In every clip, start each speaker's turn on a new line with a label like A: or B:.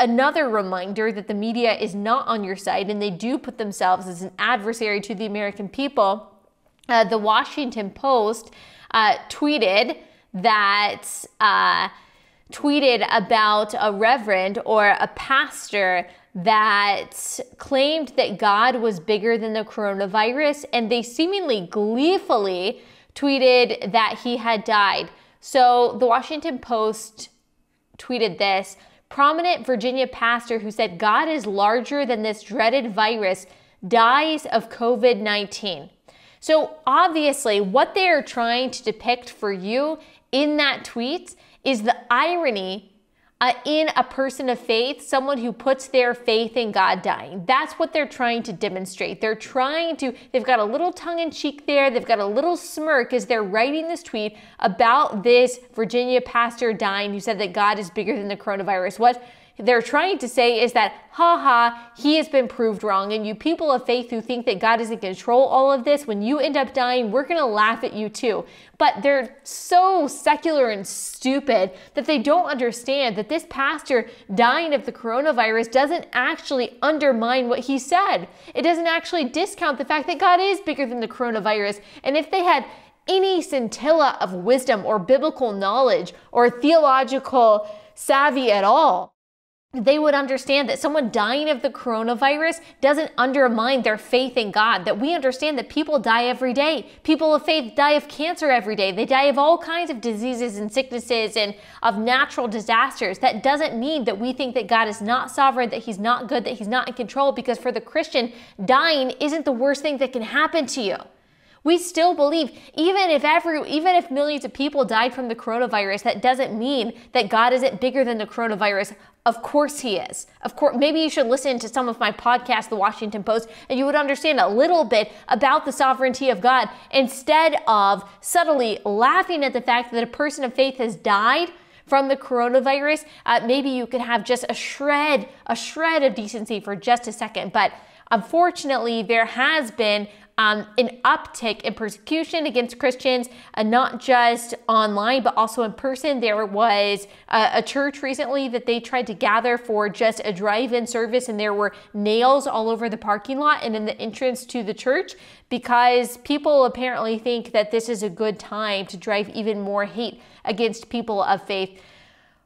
A: another reminder that the media is not on your side and they do put themselves as an adversary to the American people. Uh, the Washington Post uh, tweeted that. Uh, tweeted about a reverend or a pastor that claimed that God was bigger than the coronavirus, and they seemingly gleefully tweeted that he had died. So the Washington Post tweeted this prominent Virginia pastor who said God is larger than this dreaded virus dies of COVID 19. So, obviously, what they are trying to depict for you in that tweet is the irony uh, in a person of faith, someone who puts their faith in God dying. That's what they're trying to demonstrate. They're trying to, they've got a little tongue in cheek there, they've got a little smirk as they're writing this tweet about this Virginia pastor dying who said that God is bigger than the coronavirus. What? they're trying to say is that, ha ha, he has been proved wrong. And you people of faith who think that God is in control all of this, when you end up dying, we're going to laugh at you too. But they're so secular and stupid that they don't understand that this pastor dying of the coronavirus doesn't actually undermine what he said. It doesn't actually discount the fact that God is bigger than the coronavirus. And if they had any scintilla of wisdom or biblical knowledge or theological savvy at all, they would understand that someone dying of the coronavirus doesn't undermine their faith in God. That we understand that people die every day. People of faith die of cancer every day. They die of all kinds of diseases and sicknesses and of natural disasters. That doesn't mean that we think that God is not sovereign, that He's not good, that He's not in control, because for the Christian, dying isn't the worst thing that can happen to you. We still believe, even if every, even if millions of people died from the coronavirus, that doesn't mean that God isn't bigger than the coronavirus. Of course he is. Of course, maybe you should listen to some of my podcasts, The Washington Post, and you would understand a little bit about the sovereignty of God instead of subtly laughing at the fact that a person of faith has died from the coronavirus. Uh, maybe you could have just a shred, a shred of decency for just a second, but Unfortunately, there has been um, an uptick in persecution against Christians, uh, not just online, but also in person. There was a, uh, a church recently that they tried to gather for just a drive in service, and there were nails all over the parking lot and in the entrance to the church because people apparently think that this is a good time to drive even more hate against people of faith.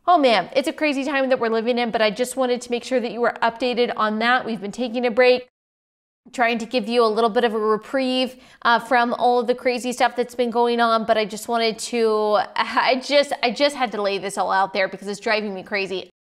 A: Oh man, it's a crazy time that we're living in, but I just wanted to make sure that you were updated on that. We've been taking a break trying to give you a little bit of a reprieve uh, from all of the crazy stuff that's been going on but i just wanted to i just i just had to lay this all out there because it's driving me crazy